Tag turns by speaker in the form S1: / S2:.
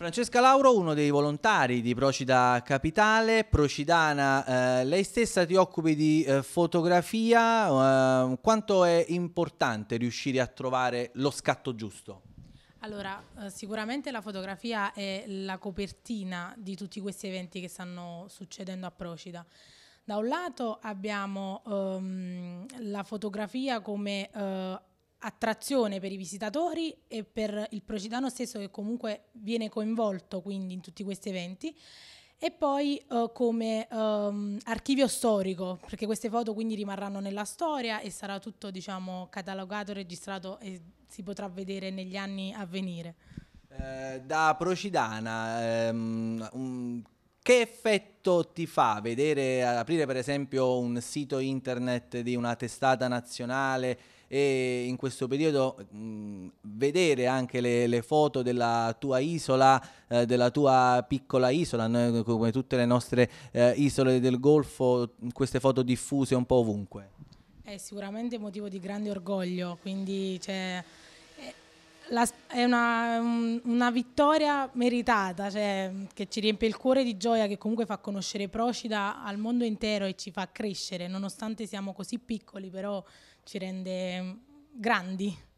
S1: Francesca Lauro, uno dei volontari di Procida Capitale, Procidana, eh, lei stessa ti occupi di eh, fotografia, eh, quanto è importante riuscire a trovare lo scatto giusto?
S2: Allora, eh, sicuramente la fotografia è la copertina di tutti questi eventi che stanno succedendo a Procida. Da un lato abbiamo ehm, la fotografia come eh, attrazione per i visitatori e per il Procitano stesso che comunque viene coinvolto quindi in tutti questi eventi e poi uh, come um, archivio storico, perché queste foto quindi rimarranno nella storia e sarà tutto diciamo, catalogato, registrato e si potrà vedere negli anni a venire.
S1: Eh, da Procidana, ehm, un che effetto ti fa vedere eh, aprire per esempio un sito internet di una testata nazionale e in questo periodo mh, mm, vedere anche le, le, foto della tua isola, eh, della tua piccola isola, noi, come tutte le nostre eh, isole del Golfo, queste foto diffuse un po' ovunque?
S2: È sicuramente motivo di grande orgoglio, quindi c'è... Cioè la, è una, una, vittoria meritata, cioè, che ci riempie il cuore di gioia, che comunque fa conoscere Procida al mondo intero e ci fa crescere, nonostante siamo così piccoli, però ci rende grandi.